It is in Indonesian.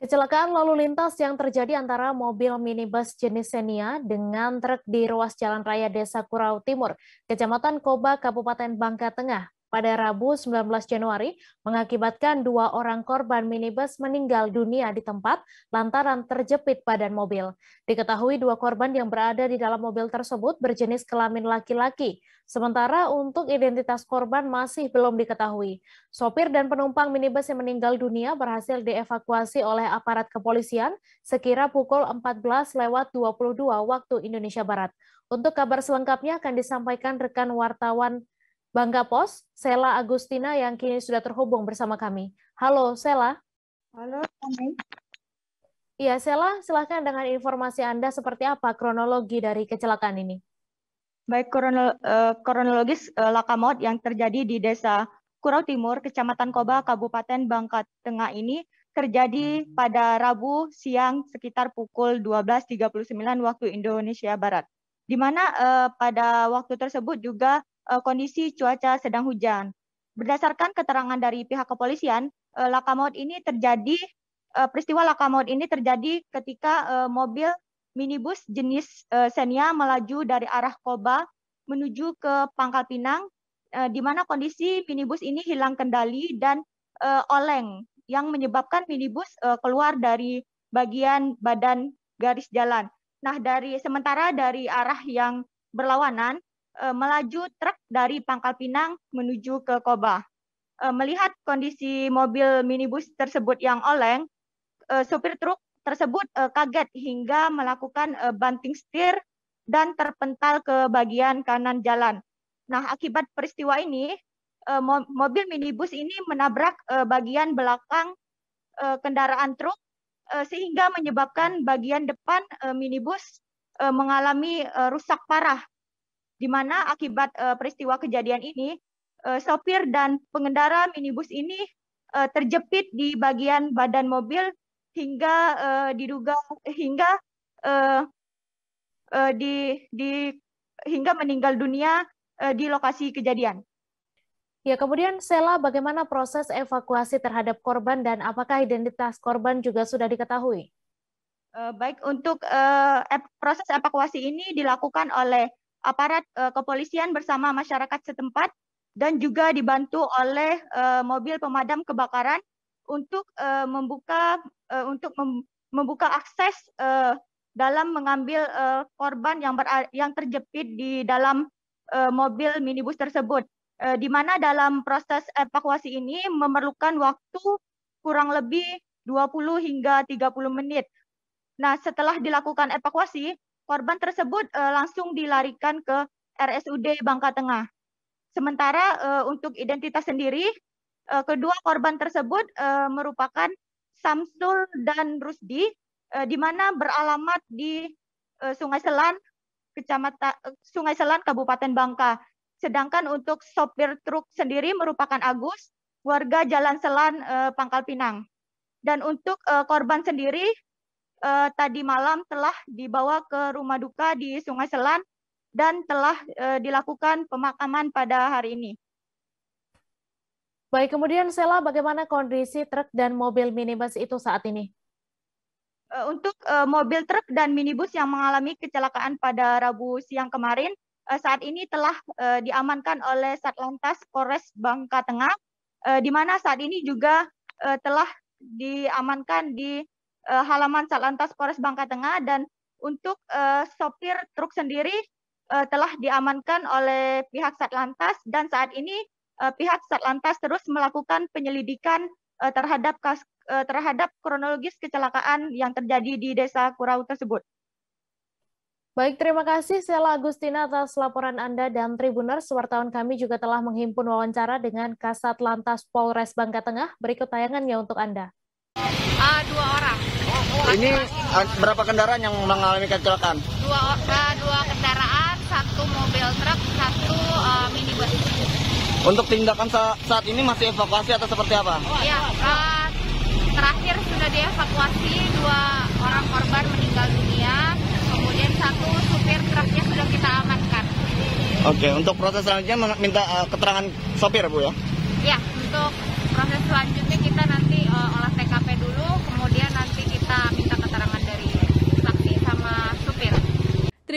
Kecelakaan lalu lintas yang terjadi antara mobil minibus jenis Xenia dengan truk di ruas Jalan Raya Desa Kurau Timur, Kecamatan Koba, Kabupaten Bangka Tengah, pada Rabu 19 Januari mengakibatkan dua orang korban minibus meninggal dunia di tempat lantaran terjepit badan mobil. Diketahui dua korban yang berada di dalam mobil tersebut berjenis kelamin laki-laki, sementara untuk identitas korban masih belum diketahui. Sopir dan penumpang minibus yang meninggal dunia berhasil dievakuasi oleh aparat kepolisian sekira pukul 14 lewat 22 waktu Indonesia Barat. Untuk kabar selengkapnya akan disampaikan rekan wartawan Bangka Pos, Sela Agustina yang kini sudah terhubung bersama kami. Halo, Sela. Halo, kami. Iya, Sela, silahkan dengan informasi Anda seperti apa kronologi dari kecelakaan ini. Baik, eh, kronologis eh, laka-maut yang terjadi di Desa Kurau Timur, Kecamatan Koba, Kabupaten Bangka Tengah ini terjadi pada Rabu siang sekitar pukul 12.39 waktu Indonesia Barat. Di mana eh, pada waktu tersebut juga Eh, kondisi cuaca sedang hujan. Berdasarkan keterangan dari pihak kepolisian, eh, laka maut ini terjadi eh, peristiwa laka maut ini terjadi ketika mobil minibus jenis Xenia melaju dari arah Koba menuju ke Pangkal Pinang di mana kondisi minibus ini hilang kendali dan oleng yang menyebabkan minibus keluar dari bagian badan garis jalan. Nah, dari sementara dari arah yang berlawanan E, melaju truk dari Pangkal Pinang menuju ke Koba. E, melihat kondisi mobil minibus tersebut yang oleng, e, sopir truk tersebut kaget hingga melakukan banting setir dan terpental ke bagian kanan jalan. Nah, akibat peristiwa ini, mobil minibus ini menabrak bagian belakang kendaraan truk sehingga menyebabkan bagian depan minibus mengalami rusak parah di mana akibat uh, peristiwa kejadian ini uh, sopir dan pengendara minibus ini uh, terjepit di bagian badan mobil hingga uh, diduga hingga uh, uh, di di hingga meninggal dunia uh, di lokasi kejadian. Ya, kemudian Sela, bagaimana proses evakuasi terhadap korban dan apakah identitas korban juga sudah diketahui? Baik, untuk uh, proses evakuasi ini dilakukan oleh aparat uh, kepolisian bersama masyarakat setempat dan juga dibantu oleh uh, mobil pemadam kebakaran untuk uh, membuka uh, untuk mem membuka akses uh, dalam mengambil uh, korban yang ber yang terjepit di dalam uh, mobil minibus tersebut uh, di mana dalam proses evakuasi ini memerlukan waktu kurang lebih 20 hingga 30 menit. Nah, setelah dilakukan evakuasi, Korban tersebut uh, langsung dilarikan ke RSUD Bangka Tengah. Sementara uh, untuk identitas sendiri, uh, kedua korban tersebut uh, merupakan Samsul dan Rusdi, uh, di mana beralamat di uh, Sungai Selan, Kecamatan Sungai Selan, Kabupaten Bangka. Sedangkan untuk sopir truk sendiri merupakan Agus, warga Jalan Selan, uh, Pangkal Pinang. Dan untuk uh, korban sendiri uh, tadi malam telah dibawa ke rumah duka di Sungai Selan dan telah uh, dilakukan pemakaman pada hari ini. Baik, kemudian Sela, bagaimana kondisi truk dan mobil minibus itu saat ini? Eh, untuk uh, mobil truk dan minibus yang mengalami kecelakaan pada Rabu siang kemarin, saat ini telah diamankan oleh Satlantas Polres Bangka Tengah, di mana saat ini juga telah diamankan di uh, halaman Satlantas Polres Bangka Tengah dan untuk uh, sopir truk sendiri uh, telah diamankan oleh pihak Satlantas dan saat ini uh, pihak Satlantas terus melakukan penyelidikan uh, terhadap kas, uh, terhadap kronologis kecelakaan yang terjadi di Desa Kurau tersebut. Baik, terima kasih Sela Agustina atas laporan Anda dan Tribuners. Wartawan kami juga telah menghimpun wawancara dengan Kasat Lantas Polres Bangka Tengah. Berikut tayangannya untuk Anda. Uh, dua orang. Ini eh, berapa kendaraan yang mengalami kecelakaan? Dua, eh, dua kendaraan, satu mobil truk, satu uh, minibus. Untuk tindakan sa saat ini masih evakuasi atau seperti apa? iya, uh, terakhir sudah dievakuasi dua orang korban meninggal dunia, kemudian satu supir truknya sudah kita amankan. Oke, untuk proses selanjutnya minta uh, keterangan sopir bu ya? Iya, untuk proses selanjutnya.